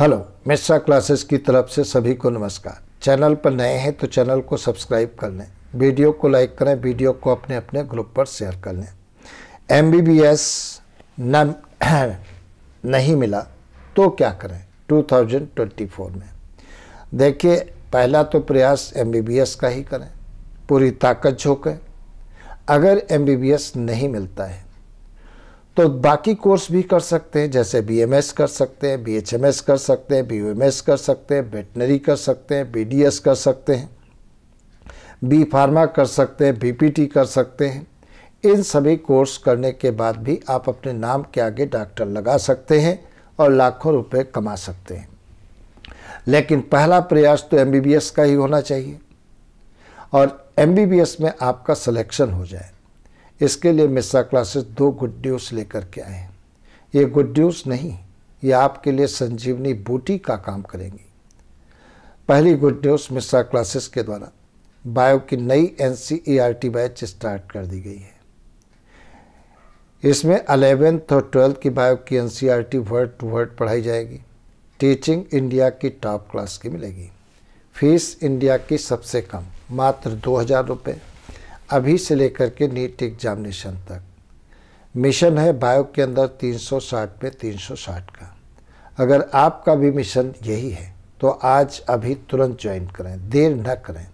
hello Mishra classes की तरफ से सभी को नमस्कार चैनल पर नए हैं तो चैनल को सब्सक्राइब कर लें वीडियो को लाइक करें वीडियो को अपने अपने ग्रुप पर शेयर कर लें एम बी बी एस नहीं मिला तो क्या करें 2024 में देखिए पहला तो प्रयास एम बी बी एस का ही करें पूरी ताकत झोंकें अगर एम बी बी एस नहीं मिलता है तो बाकी कोर्स भी कर सकते हैं जैसे बीएमएस कर सकते हैं बीएचएमएस कर सकते हैं बीयूएमएस कर सकते हैं वेटनरी कर सकते हैं बीडीएस कर सकते हैं बी फार्मा कर सकते हैं बीपीटी कर सकते हैं इन सभी कोर्स करने के बाद भी आप अपने नाम के आगे डॉक्टर लगा सकते हैं और लाखों रुपए कमा सकते हैं लेकिन पहला प्रयास तो एस का ही होना चाहिए और एस में आपका सिलेक्शन हो जाए इसके लिए मिश्रा क्लासेस दो गुड न्यूज़ लेकर के आए हैं ये गुड न्यूज़ नहीं ये आपके लिए संजीवनी बूटी का काम करेंगी पहली गुड न्यूज़ मिश्रा क्लासेस के द्वारा बायो की नई N C e batch start कर दी गई है इसमें अलेवेंथ और ट्वेल्थ की बायो की N C R T word to word पढ़ाई जाएगी टीचिंग इंडिया की टॉप क्लास की मिलेगी फीस इंडिया की सबसे कम मात्र दो हज़ार रुपये अभी से लेकर के नीट एग्जामिनेशन तक मिशन है बायो के अंदर 360 में 360 का अगर आपका भी मिशन यही है तो आज अभी तुरंत ज्वाइन करें देर न करें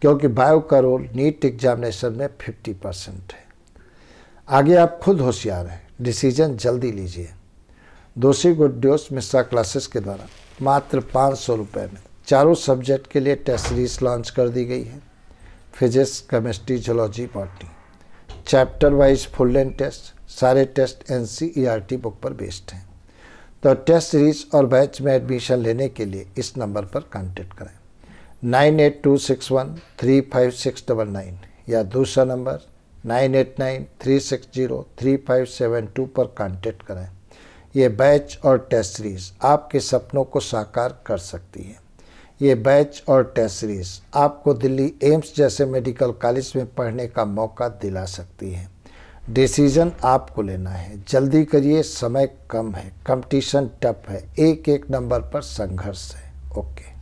क्योंकि बायो का रोल नीट एग्जामिनेशन में 50 परसेंट है आगे आप खुद होशियार हैं डिसीजन जल्दी लीजिए दोषी गुड न्यूज मिश्रा क्लासेस के द्वारा मात्र पाँच सौ रुपये में चारों सब्जेक्ट के लिए टेस्ट सीरीज लॉन्च कर दी गई है physics chemistry zoology botany chapter wise full length test सारे टेस्ट एन बुक पर बेस्ड हैं तो टेस्ट सीरीज और बैच में एडमिशन लेने के लिए इस नंबर पर कांटेक्ट करें nine eight two six one three five six double nine या दूसरा number nine eight nine three six zero three five seven two पर कांटेक्ट करें ये बैच और टेस्ट सीरीज आपके सपनों को साकार कर सकती है ये बैच और टेस्ट सीरीज आपको दिल्ली एम्स जैसे मेडिकल कॉलेज में पढ़ने का मौका दिला सकती है डिसीजन आपको लेना है जल्दी करिए समय कम है कंपटीशन टफ है एक एक नंबर पर संघर्ष है ओके